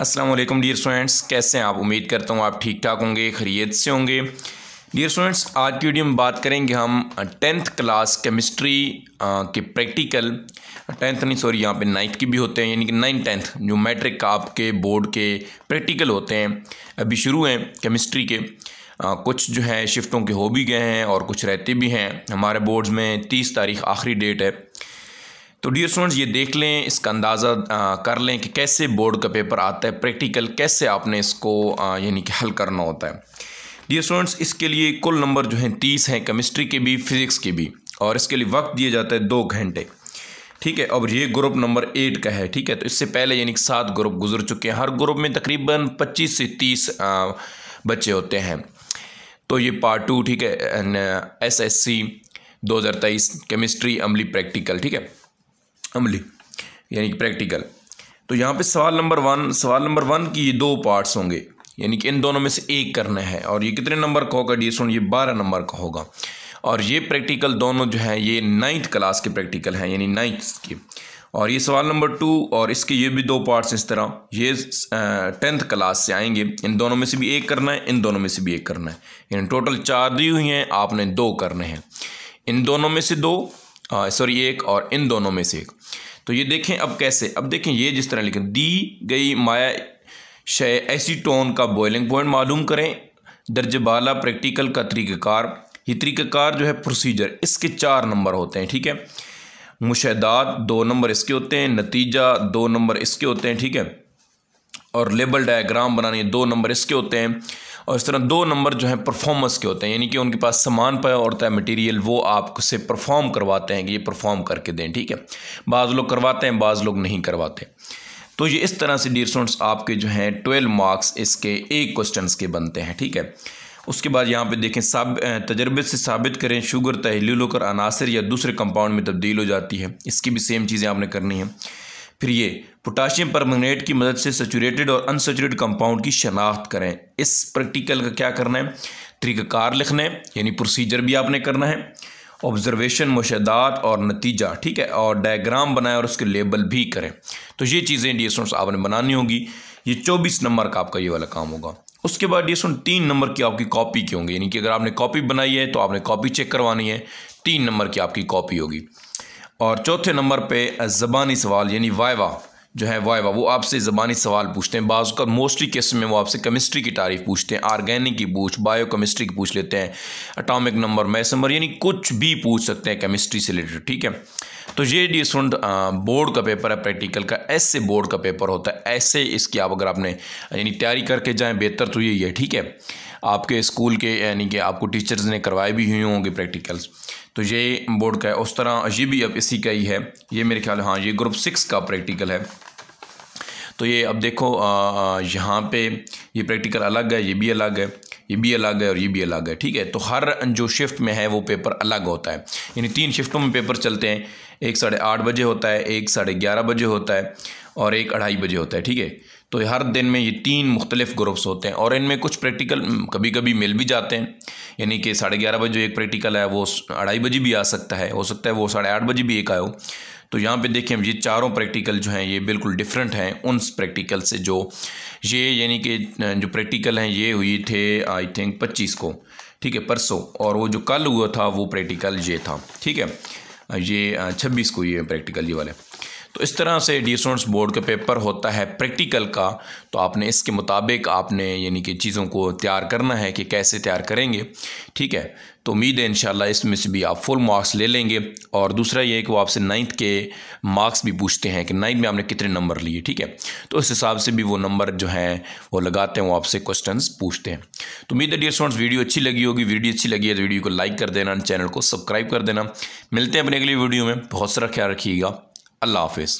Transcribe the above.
Aslam dear students कैसे हैं आप उम्मीद करता हूँ आप ठीक ठाक होंगे खरीत से होंगे डियर स्टूडेंट्स आज की वीडियो में बात करेंगे हम टेंथ क्लास केमिस्ट्री के प्रैक्टिकल टेंथ नहीं सॉरी यहाँ पे नाइन्थ की भी होते हैं यानी कि नाइन टेंथ जो मैट्रिक का आपके बोर्ड के प्रैक्टिकल होते हैं अभी शुरू हैं केमिस्ट्री के आ, कुछ जो हैं शिफ्टों के हो भी गए हैं और कुछ रहते भी हैं हमारे बोर्ड्स में तीस तारीख आखिरी डेट है तो डियर स्टूडेंट्स ये देख लें इसका अंदाज़ा कर लें कि कैसे बोर्ड का पेपर आता है प्रैक्टिकल कैसे आपने इसको यानी कि हल करना होता है डियर स्टूडेंट्स इसके लिए कुल नंबर जो हैं तीस हैं केमिस्ट्री के भी फिज़िक्स के भी और इसके लिए वक्त दिया जाता है दो घंटे ठीक है अब ये ग्रुप नंबर एट का है ठीक है तो इससे पहले यानी कि सात ग्रुप गुजर चुके हैं हर ग्रुप में तकरीबन पच्चीस से तीस बच्चे होते हैं तो ये पार्ट टू ठीक है एस एस सी दो हज़ार तेईस केमिस्ट्री अमली प्रैक्टिकल ठीक है अमली यानी कि प्रैक्टिकल तो यहाँ पे सवाल नंबर वन सवाल नंबर वन की ये दो पार्ट्स होंगे यानी कि इन दोनों में से एक करना है और ये कितने नंबर का होगा डी एस ये बारह नंबर का होगा और ये प्रैक्टिकल दोनों जो हैं ये नाइन्थ क्लास के प्रैक्टिकल हैं यानी नाइन्थ के और ये सवाल नंबर टू और इसके ये भी दो पार्ट्स इस तरह ये टेंथ क्लास से आएंगे इन दोनों में से भी एक करना है इन दोनों में से भी एक करना है यानी टोटल चार दी हुई हैं आपने दो करने हैं इन दोनों में से दो सॉरी एक और इन दोनों में से एक तो ये देखें अब कैसे अब देखें ये जिस तरह लिखें दी गई माया शय एसीटोन का बॉयलिंग पॉइंट मालूम करें दर्ज बाला प्रैक्टिकल का तरीक़ार ये तरीक़ार जो है प्रोसीजर इसके चार नंबर होते हैं ठीक है मुशादात दो नंबर इसके होते हैं नतीजा दो नंबर इसके होते हैं ठीक है और लेबल डायग्राम बनाने दो नंबर इसके होते हैं और इस तरह दो नंबर जो हैं परफॉर्मेंस के होते हैं यानी कि उनके पास सामान पाया और है मटेरियल वो आपसे परफॉर्म करवाते हैं कि ये परफॉर्म करके दें ठीक है बाज़ लोग करवाते हैं बाज़ लोग नहीं करवाते तो ये इस तरह से डियर स्टूडेंट्स आपके जो हैं ट्वेल्व मार्क्स इसके एक क्वेश्चन के बनते हैं ठीक है उसके बाद यहाँ पे देखें साब तजर्बे से साबित करें शुगर तहलील होकर अनासर या दूसरे कंपाउंड में तब्दील हो जाती है इसकी भी सेम चीज़ें आपने करनी है फिर ये पोटाशियम परमंगनेट की मदद से सेचूरेटेड और अनसेचूरेटेड कंपाउंड की शनाख्त करें इस प्रैक्टिकल का क्या करना है तरीक़ाकार लिखना है यानी प्रोसीजर भी आपने करना है ऑब्जर्वेशन मुशदात और नतीजा ठीक है और डायग्राम बनाएं और उसके लेबल भी करें तो ये चीज़ें डी स्टूडेंट्स आपने बनानी होगी ये चौबीस नंबर का आपका ये वाला काम होगा उसके बाद डी स्टूडेंट तीन नंबर की आपकी कॉपी की होंगी यानी कि अगर आपने कॉपी बनाई है तो आपने कॉपी चेक करवानी है तीन नंबर की आपकी कॉपी होगी और चौथे नंबर पे ज़बानी सवाल यानी वाइवा जो है वाइवा वो आपसे ज़बानी सवाल पूछते हैं बाज़ का मोस्टली केस में वो आपसे केमिस्ट्री की तारीफ पूछते हैं आर्गेनिक की पूछ बायो केमिस्ट्री की पूछ लेते हैं अटामिक नंबर मैसमर यानी कुछ भी पूछ सकते हैं केमिस्ट्री से रिलेटेड ठीक है तो ये डी स्टूडेंट बोर्ड का पेपर है प्रैक्टिकल का ऐसे बोर्ड का पेपर होता है ऐसे इसकी आप अगर आपने यानी तैयारी करके जाएँ बेहतर तो यही है ठीक है आपके स्कूल के यानी कि आपको टीचर्स ने करवाए भी हुए होंगे प्रैक्टिकल्स तो ये बोर्ड का है उस तरह ये भी अब इसी का ही है ये मेरे ख्याल हाँ ये ग्रुप सिक्स का प्रैक्टिकल है तो ये अब देखो यहाँ पे ये प्रैक्टिकल अलग है ये भी अलग है ये भी अलग है और ये भी अलग है ठीक है तो हर जो शिफ्ट में है वो पेपर अलग होता है यानी तीन शिफ्टों में पेपर चलते हैं एक साढ़े आठ बजे होता है एक साढ़े ग्यारह बजे होता है और एक अढ़ाई बजे होता है ठीक है तो हर दिन में ये तीन मुख्तलिफ ग्रुप्स होते हैं और इनमें कुछ प्रैक्टिकल कभी कभी मिल भी जाते हैं यानी कि साढ़े ग्यारह बजे जो एक प्रैक्टिकल है वो अढ़ाई बजे भी आ सकता है हो सकता है वो साढ़े आठ बजे भी एक आए हो तो यहाँ पे देखें ये चारों प्रैक्टिकल जो हैं ये बिल्कुल डिफरेंट हैं उन प्रैक्टिकल से जो ये यानी कि जो प्रैक्टिकल हैं ये हुई थे आई थिंक पच्चीस को ठीक है परसों और वो जो कल हुआ था वो प्रैक्टिकल ये था ठीक है ये छब्बीस को ये प्रैक्टिकल ये वाले तो इस तरह से डी स्टूडेंट्स बोर्ड का पेपर होता है प्रैक्टिकल का तो आपने इसके मुताबिक आपने यानी कि चीज़ों को तैयार करना है कि कैसे तैयार करेंगे ठीक है तो उम्मीद है इंशाल्लाह इसमें से भी आप फुल मार्क्स ले लेंगे और दूसरा ये है कि वो आपसे नाइन्थ के मार्क्स भी पूछते हैं कि नाइन्थ में आपने कितने नंबर लिए ठीक है तो इस हिसाब से भी वो नंबर जो हैं वो लगाते हैं वो आपसे क्वेश्चन पूछते हैं तो उम्मीद है डी स्टूडेंट्स वीडियो अच्छी लगी होगी वीडियो अच्छी लगी है तो वीडियो को लाइक कर देना चैनल को सब्सक्राइब कर देना मिलते हैं अपने अगली वीडियो में बहुत सारा ख्याल रखिएगा আল্লাহ হাফিজ